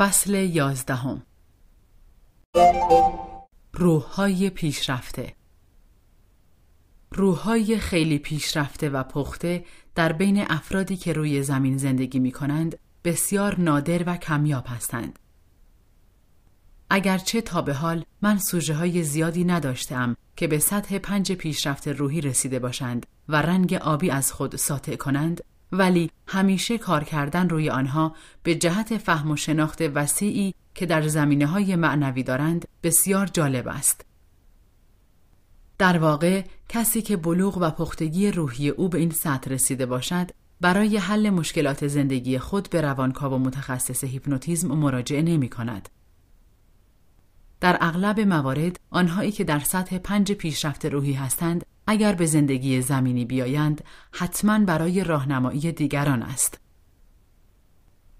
فصل یازدهم روحهای پیشرفته روحهای خیلی پیشرفته و پخته در بین افرادی که روی زمین زندگی می کنند بسیار نادر و کمیاب هستند. اگرچه تا به حال من سوژه های زیادی نداشتم که به سطح پنج پیشرفت روحی رسیده باشند و رنگ آبی از خود ساطع کنند ولی همیشه کار کردن روی آنها به جهت فهم و شناخت وسیعی که در زمینه های معنوی دارند بسیار جالب است. در واقع کسی که بلوغ و پختگی روحی او به این سطح رسیده باشد برای حل مشکلات زندگی خود به روانکاو و متخصص هیپنوتیزم مراجعه نمی کند. در اغلب موارد آنهایی که در سطح پنج پیشرفت روحی هستند اگر به زندگی زمینی بیایند حتما برای راهنمایی دیگران است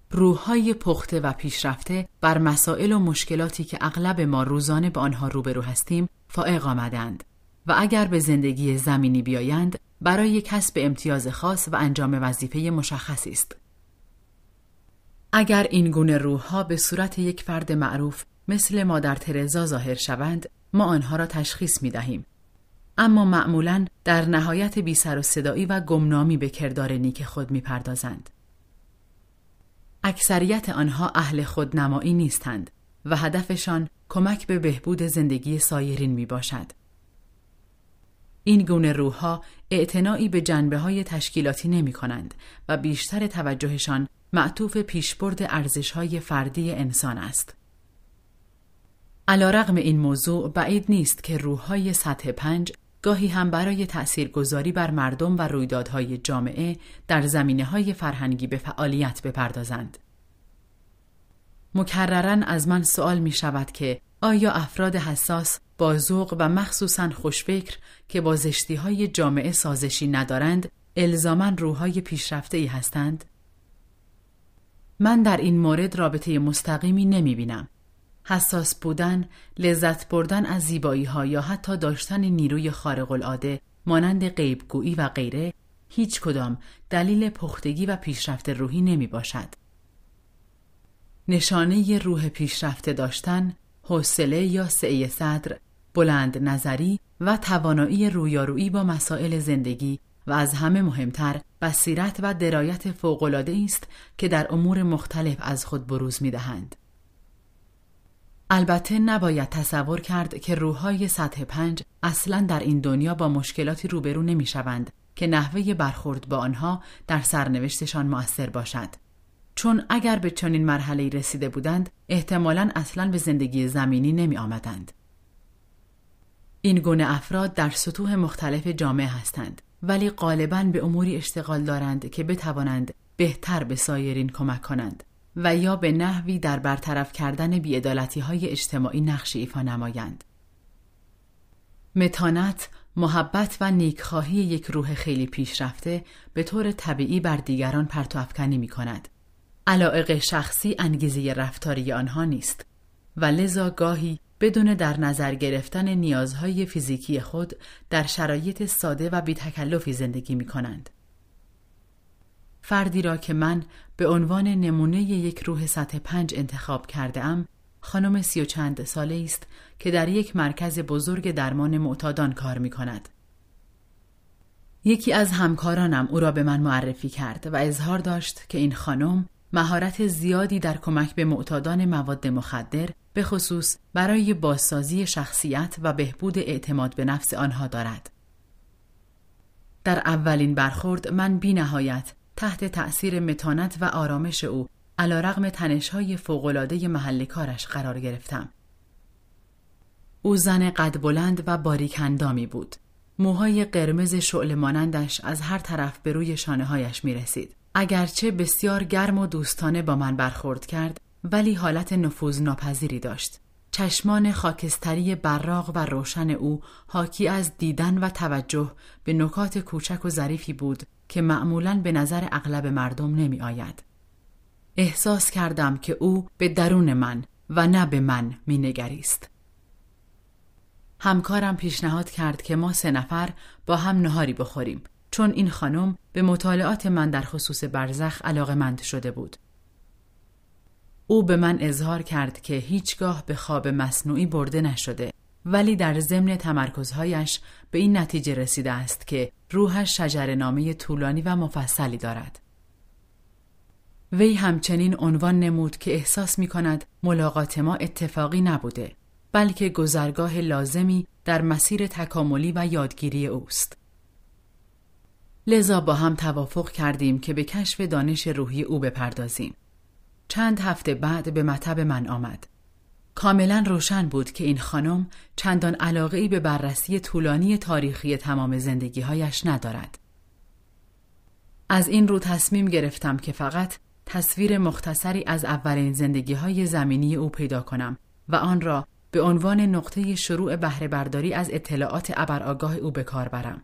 روحهای پخته و پیشرفته بر مسائل و مشکلاتی که اغلب ما روزانه به آنها روبرو هستیم فائق آمدند و اگر به زندگی زمینی بیایند برای کسب امتیاز خاص و انجام وظیفه مشخصی است اگر این گونه روحها به صورت یک فرد معروف مثل مادر ترزا ظاهر شوند ما آنها را تشخیص می دهیم اما معمولا در نهایت بی سر و صدایی و گمنامی به کردار نیک خود میپردازند. اکثریت آنها اهل خود نمایی نیستند و هدفشان کمک به بهبود زندگی سایرین می باشد. این گونه روحها اعتنایی به جنبه های تشکیلاتی نمی کنند و بیشتر توجهشان معطوف پیشبرد ارزش های فردی انسان است. علا رغم این موضوع بعید نیست که روحهای سطح پنج گاهی هم برای گذاری بر مردم و رویدادهای جامعه در زمینه های فرهنگی به فعالیت بپردازند. مکررن از من سوال می شود که آیا افراد حساس، ذوق و مخصوصا خوشفکر که با زشتی های جامعه سازشی ندارند، الزامن روحای پیشرفته ای هستند؟ من در این مورد رابطه مستقیمی نمی بینم حساس بودن، لذت بردن از زیبایی ها یا حتی داشتن نیروی خارق العاده مانند غیبگویی و غیره هیچ کدام دلیل پختگی و پیشرفت روحی نمی باشد. نشانه روح پیشرفته داشتن، حوصله یا سعی صدر، بلند نظری و توانایی رویارویی با مسائل زندگی و از همه مهمتر بصیرت و درایت فوق‌العاده است که در امور مختلف از خود بروز می‌دهند. البته نباید تصور کرد که روحهای سطح پنج اصلا در این دنیا با مشکلاتی روبرو نمیشوند که نحوه برخورد با آنها در سرنوشتشان مؤثر باشد چون اگر به چنین مرحله رسیده بودند احتمالا اصلا به زندگی زمینی نمی آمدند. این گونه افراد در سطوح مختلف جامعه هستند ولی غالبا به اموری اشتغال دارند که بتوانند بهتر به سایرین کمک کنند و یا به نحوی در برطرف کردن بیعدالتی های اجتماعی نقش ایفا نمایند. متانت، محبت و نیکخواهی یک روح خیلی پیشرفته به طور طبیعی بر دیگران پرتو افکنی می کند. علائق شخصی انگیزه رفتاری آنها نیست و لذا گاهی بدون در نظر گرفتن نیازهای فیزیکی خود در شرایط ساده و بیتکلفی زندگی می کنند. فردی را که من به عنوان نمونه یک روح سطح پنج انتخاب کرده ام خانم سی و چند ساله است که در یک مرکز بزرگ درمان معتادان کار می کند. یکی از همکارانم او را به من معرفی کرد و اظهار داشت که این خانم مهارت زیادی در کمک به معتادان مواد مخدر به خصوص برای بازسازی شخصیت و بهبود اعتماد به نفس آنها دارد. در اولین برخورد من بی نهایت تحت تأثیر متانت و آرامش او علا رقم تنشهای فوقلاده محل کارش قرار گرفتم. او زن قد بلند و باریکندامی بود. موهای قرمز شعل مانندش از هر طرف به روی شانه هایش می رسید. اگرچه بسیار گرم و دوستانه با من برخورد کرد ولی حالت نفوذ ناپذیری داشت. چشمان خاکستری براق و روشن او حاکی از دیدن و توجه به نکات کوچک و ظریفی بود که معمولا به نظر اغلب مردم نمی آید. احساس کردم که او به درون من و نه به من می نگریست. همکارم پیشنهاد کرد که ما سه نفر با هم نهاری بخوریم چون این خانم به مطالعات من در خصوص برزخ علاقه مند شده بود. او به من اظهار کرد که هیچگاه به خواب مصنوعی برده نشده ولی در ضمن تمرکزهایش به این نتیجه رسیده است که روحش شجرنامه طولانی و مفصلی دارد. وی همچنین عنوان نمود که احساس می کند ملاقات ما اتفاقی نبوده بلکه گذرگاه لازمی در مسیر تکاملی و یادگیری اوست. لذا با هم توافق کردیم که به کشف دانش روحی او بپردازیم. چند هفته بعد به مطب من آمد. کاملا روشن بود که این خانم چندان علاقه ای به بررسی طولانی تاریخی تمام زندگیهایش ندارد. از این رو تصمیم گرفتم که فقط تصویر مختصری از اولین زندگی های زمینی او پیدا کنم و آن را به عنوان نقطه شروع بهره برداری از اطلاعات ابرآگاه او به برم.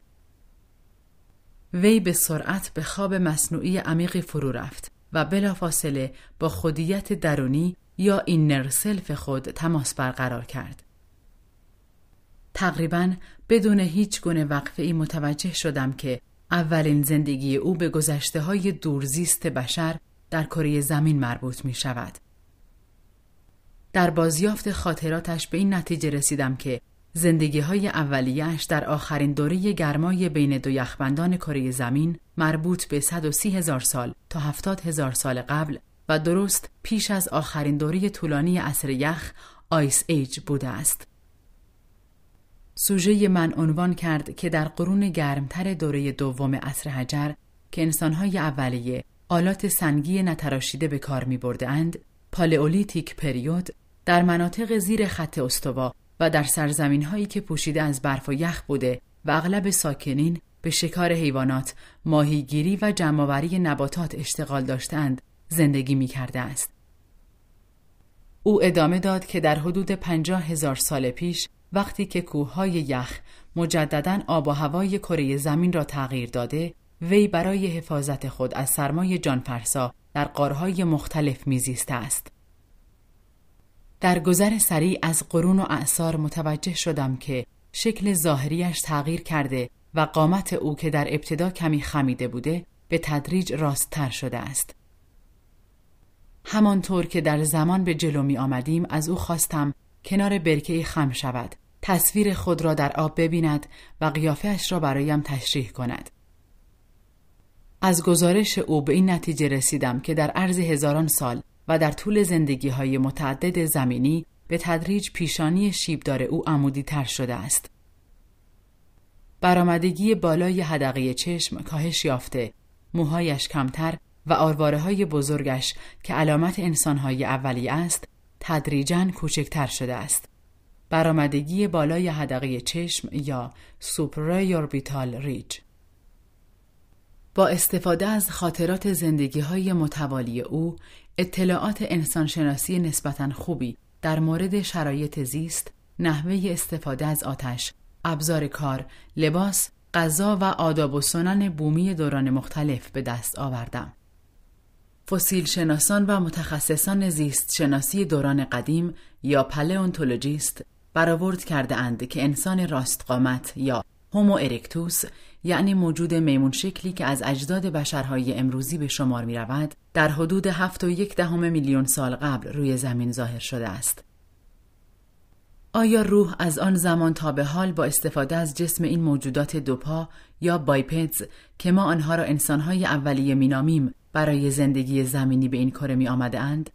وی به سرعت به خواب مصنوعی عمیقی فرو رفت و بلافاصله با خودیت درونی یا اینر سلف خود تماس برقرار کرد. تقریبا بدون هیچ گونه وقفه ای متوجه شدم که اولین زندگی او به گذشته های دورزیست بشر در کره زمین مربوط می شود. در بازیافت خاطراتش به این نتیجه رسیدم که زندگی های اولیش در آخرین دوره گرمای بین دو یخبندان کره زمین مربوط به 130 هزار سال تا 70 هزار سال قبل و درست پیش از آخرین دوره طولانی اثر یخ آیس ایج بوده است. سوژه من عنوان کرد که در قرون گرمتر دوره دوم عصر حجر که انسانهای اولیه آلات سنگی نتراشیده به کار می برده اند، پالئولیتیک پریود در مناطق زیر خط استوا و در سرزمین هایی که پوشیده از برف و یخ بوده و اغلب ساکنین به شکار حیوانات، ماهیگیری و جمعآوری نباتات اشتغال داشتند زندگی می کرده است. او ادامه داد که در حدود پنجاه هزار سال پیش وقتی که کوههای یخ مجددا آب و هوای کره زمین را تغییر داده وی برای حفاظت خود از سرمای جانفرسا در قارهای مختلف میزیسته است. در گذر سریع از قرون و اعثار متوجه شدم که شکل ظاهریش تغییر کرده و قامت او که در ابتدا کمی خمیده بوده به تدریج راستتر شده است. همانطور که در زمان به جلو می آمدیم از او خواستم کنار برکه خم شود تصویر خود را در آب ببیند و قیافهش را برایم تشریح کند از گزارش او به این نتیجه رسیدم که در عرض هزاران سال و در طول زندگی های متعدد زمینی به تدریج پیشانی شیبدار او عمودی تر شده است. برآمدگی بالای حدقه چشم کاهش یافته، موهایش کمتر و آرواره های بزرگش که علامت انسانهای اولی است تدریجا کوچکتر شده است. برآمدگی بالای حدقه چشم یا سوپرایوربیتال ریج با استفاده از خاطرات زندگی های متوالی او اطلاعات انسانشناسی نسبتا خوبی در مورد شرایط زیست، نحوه استفاده از آتش، ابزار کار، لباس، غذا و آداب و سنن بومی دوران مختلف به دست آوردم. فسیل شناسان و متخصصان زیست شناسی دوران قدیم یا پلئونتولوژیست برآورد کرده اند که انسان راستقامت یا هومو ارکتوس یعنی موجود میمون شکلی که از اجداد بشرهای امروزی به شمار می رود در حدود هفت و یک میلیون سال قبل روی زمین ظاهر شده است. آیا روح از آن زمان تا به حال با استفاده از جسم این موجودات دوپا یا بایپدز که ما آنها را انسانهای اولیه مینامیم برای زندگی زمینی به این کار می آمده اند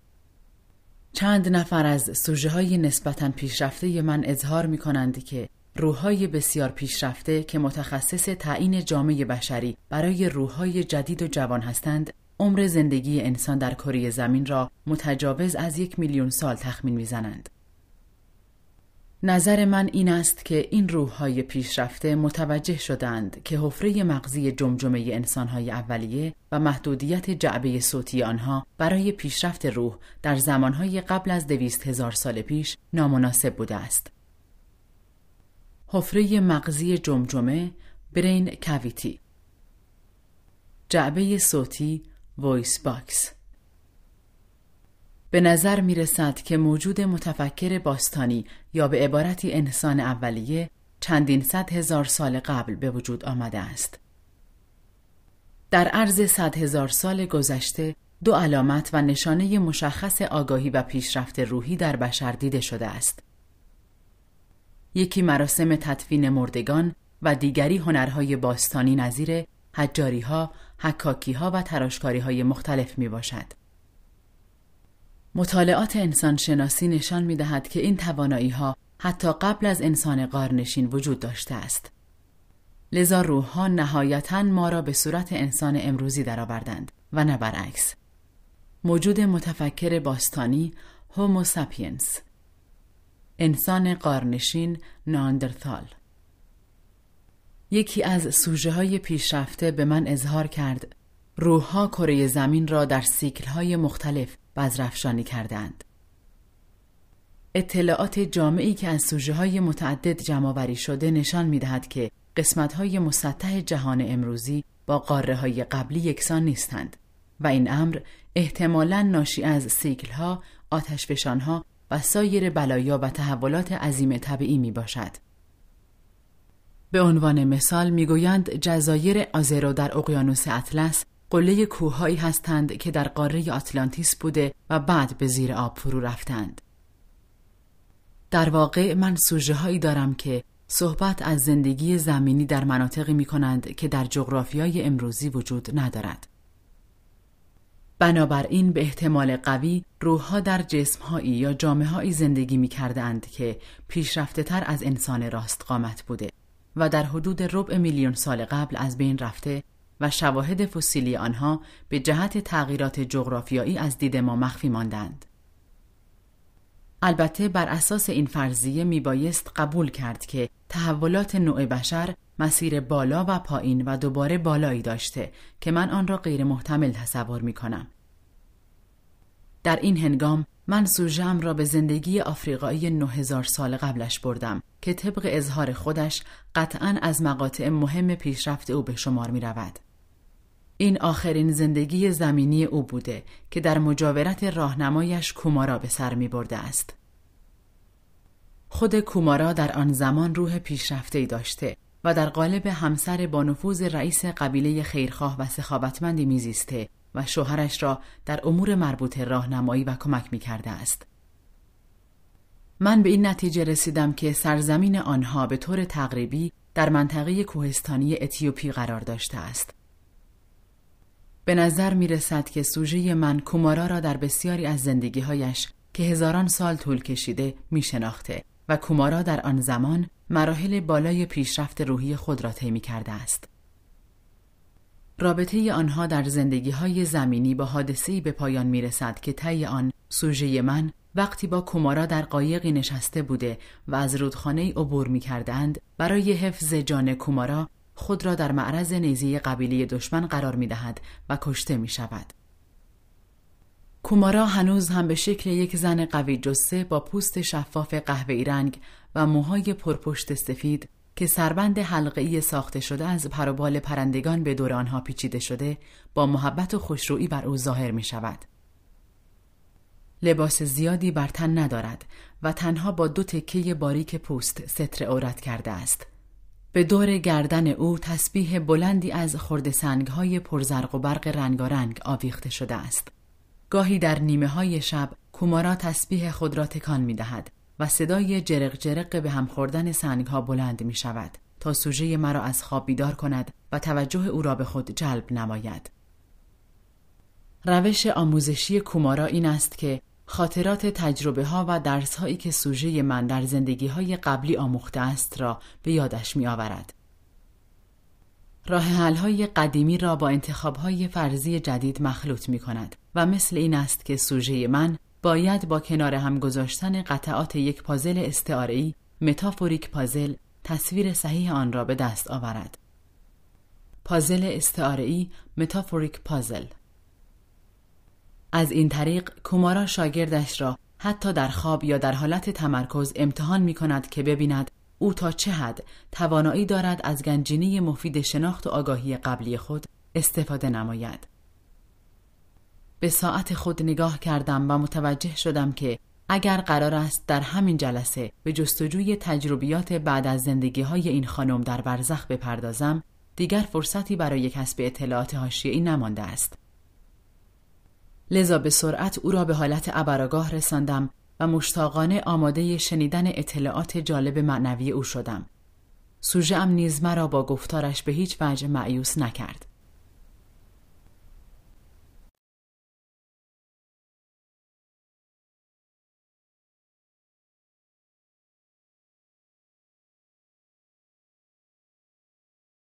چند نفر از سوژه های نسبتا پیشرفته من اظهار می کنند که روحهای بسیار پیشرفته که متخصص تعیین جامعه بشری برای روحهای جدید و جوان هستند عمر زندگی انسان در کره زمین را متجاوز از یک میلیون سال تخمین میزنند. نظر من این است که این روحهای پیشرفته متوجه شدند که حفره مغزی جمجمه انسانهای اولیه و محدودیت جعبه صوتی آنها برای پیشرفت روح در زمانهای قبل از دویست هزار سال پیش نامناسب بوده است. حفره مغزی جمجمه برین کویتی جعبه صوتی وایس باکس به نظر می رسد که موجود متفکر باستانی یا به عبارتی انسان اولیه چندین صد هزار سال قبل به وجود آمده است. در عرض صد هزار سال گذشته دو علامت و نشانه مشخص آگاهی و پیشرفت روحی در بشر دیده شده است. یکی مراسم تدفین مردگان و دیگری هنرهای باستانی نظیر حجاری ها، حکاکی ها و تراشکاری های مختلف می باشد. مطالعات انسان شناسی نشان می دهد که این توانایی ها حتی قبل از انسان قارنشین وجود داشته است. لذا روح ها نهایتا ما را به صورت انسان امروزی درآوردند و نه برعکس. موجود متفکر باستانی هومو سپینس انسان قارنشین ناندرتال یکی از سوژه های پیشرفته به من اظهار کرد روحها کره زمین را در سیکل های مختلف بزرفشانی کردند. اطلاعات جامعی که از سوژه های متعدد جمعآوری شده نشان می دهد که قسمت های مسطح جهان امروزی با قاره های قبلی یکسان نیستند و این امر احتمالا ناشی از سیکل ها، ها و سایر بلایا و تحولات عظیم طبیعی می باشد. به عنوان مثال میگویند جزایر آزرو در اقیانوس اطلس قله کوههایی هستند که در قاره آتلانتیس بوده و بعد به زیر آب فرو رفتند. در واقع من سوژه هایی دارم که صحبت از زندگی زمینی در مناطقی می کنند که در جغرافیای امروزی وجود ندارد. بنابراین به احتمال قوی روحها در جسمهایی یا جامعهایی زندگی می که پیشرفته تر از انسان راست قامت بوده و در حدود ربع میلیون سال قبل از بین رفته و شواهد فسیلی آنها به جهت تغییرات جغرافیایی از دید ما مخفی ماندند. البته بر اساس این فرضیه بایست قبول کرد که تحولات نوع بشر مسیر بالا و پایین و دوباره بالایی داشته که من آن را غیر محتمل تصور می کنم. در این هنگام من سوژم را به زندگی آفریقایی 9000 سال قبلش بردم که طبق اظهار خودش قطعا از مقاطع مهم پیشرفت او به شمار می رود. این آخرین زندگی زمینی او بوده که در مجاورت راهنمایش کومارا به سر می برده است. خود کومارا در آن زمان روح پیشرفته داشته و در قالب همسر با نفوذ رئیس قبیله خیرخواه و سخاوتمندی میزیسته و شوهرش را در امور مربوط راهنمایی و کمک می است. من به این نتیجه رسیدم که سرزمین آنها به طور تقریبی در منطقه کوهستانی اتیوپی قرار داشته است. به نظر می رسد که سوژه من کومارا را در بسیاری از زندگی هایش که هزاران سال طول کشیده می شناخته و کومارا در آن زمان مراحل بالای پیشرفت روحی خود را طی کرده است. رابطه آنها در زندگی های زمینی با حادثه‌ای به پایان می رسد که طی آن سوژه من وقتی با کومارا در قایقی نشسته بوده و از رودخانه عبور می کردند برای حفظ جان کومارا خود را در معرض نیزه قبیله دشمن قرار می دهد و کشته می شود. کومارا هنوز هم به شکل یک زن قوی جسه با پوست شفاف قهوه‌ای رنگ و موهای پرپشت سفید که سربند ای ساخته شده از پروبال پرندگان به دور آنها پیچیده شده با محبت و خوشرویی بر او ظاهر می شود. لباس زیادی بر تن ندارد و تنها با دو تکه باریک پوست ستر عورت کرده است. به دور گردن او تسبیح بلندی از سنگ های پرزرق و برق رنگارنگ آویخته شده است. گاهی در نیمه های شب کومارا تسبیح خود را تکان می دهد و صدای جرق جرق به هم خوردن سنگ ها بلند می شود تا سوژه مرا از خواب بیدار کند و توجه او را به خود جلب نماید. روش آموزشی کومارا این است که خاطرات تجربه ها و درس هایی که سوژه من در زندگی های قبلی آموخته است را به یادش می آورد. راه حل های قدیمی را با انتخاب های فرضی جدید مخلوط می کند و مثل این است که سوژه من باید با کنار هم گذاشتن قطعات یک پازل استعاری متافوریک پازل تصویر صحیح آن را به دست آورد. پازل استعاری متافوریک پازل از این طریق کومارا شاگردش را حتی در خواب یا در حالت تمرکز امتحان می کند که ببیند او تا چه حد توانایی دارد از گنجینه مفید شناخت و آگاهی قبلی خود استفاده نماید. به ساعت خود نگاه کردم و متوجه شدم که اگر قرار است در همین جلسه به جستجوی تجربیات بعد از زندگی های این خانم در برزخ بپردازم دیگر فرصتی برای کسب اطلاعات حاشیه‌ای نمانده است لذا به سرعت او را به حالت ابراگاه رساندم و مشتاقانه آماده شنیدن اطلاعات جالب معنوی او شدم. سوژه نیز مرا با گفتارش به هیچ وجه معیوس نکرد.